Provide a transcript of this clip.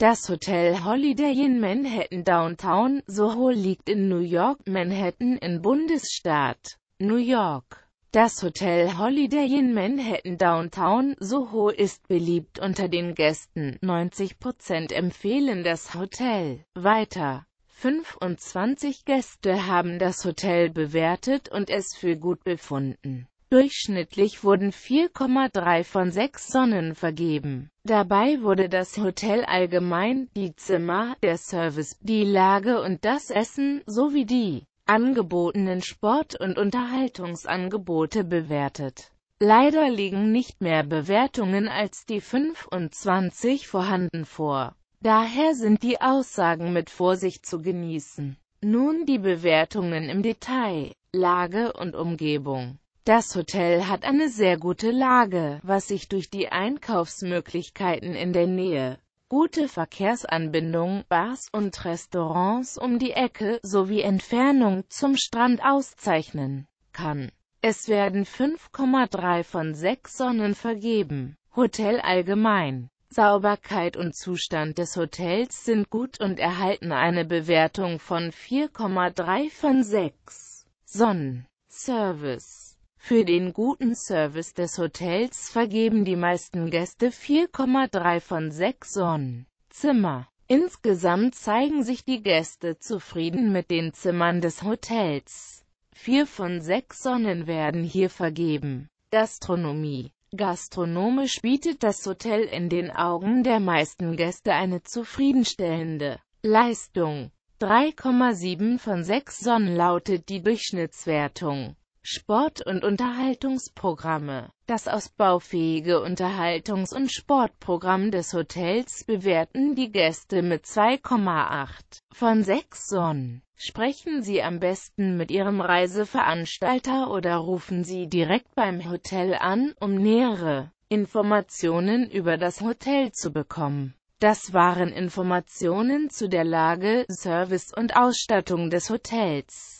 Das Hotel Holiday in Manhattan Downtown, Soho liegt in New York, Manhattan in Bundesstaat New York. Das Hotel Holiday in Manhattan Downtown, Soho ist beliebt unter den Gästen. 90% empfehlen das Hotel. Weiter. 25 Gäste haben das Hotel bewertet und es für gut befunden. Durchschnittlich wurden 4,3 von 6 Sonnen vergeben. Dabei wurde das Hotel allgemein, die Zimmer, der Service, die Lage und das Essen, sowie die angebotenen Sport- und Unterhaltungsangebote bewertet. Leider liegen nicht mehr Bewertungen als die 25 vorhanden vor. Daher sind die Aussagen mit Vorsicht zu genießen. Nun die Bewertungen im Detail, Lage und Umgebung. Das Hotel hat eine sehr gute Lage, was sich durch die Einkaufsmöglichkeiten in der Nähe, gute Verkehrsanbindung, Bars und Restaurants um die Ecke sowie Entfernung zum Strand auszeichnen kann. Es werden 5,3 von 6 Sonnen vergeben. Hotel allgemein. Sauberkeit und Zustand des Hotels sind gut und erhalten eine Bewertung von 4,3 von 6 Sonnen. Service für den guten Service des Hotels vergeben die meisten Gäste 4,3 von 6 Sonnenzimmer. Insgesamt zeigen sich die Gäste zufrieden mit den Zimmern des Hotels. 4 von 6 Sonnen werden hier vergeben. Gastronomie Gastronomisch bietet das Hotel in den Augen der meisten Gäste eine zufriedenstellende Leistung. 3,7 von 6 Sonnen lautet die Durchschnittswertung. Sport- und Unterhaltungsprogramme. Das ausbaufähige Unterhaltungs- und Sportprogramm des Hotels bewerten die Gäste mit 2,8 von 6 Sonnen. Sprechen Sie am besten mit Ihrem Reiseveranstalter oder rufen Sie direkt beim Hotel an, um nähere Informationen über das Hotel zu bekommen. Das waren Informationen zu der Lage, Service und Ausstattung des Hotels.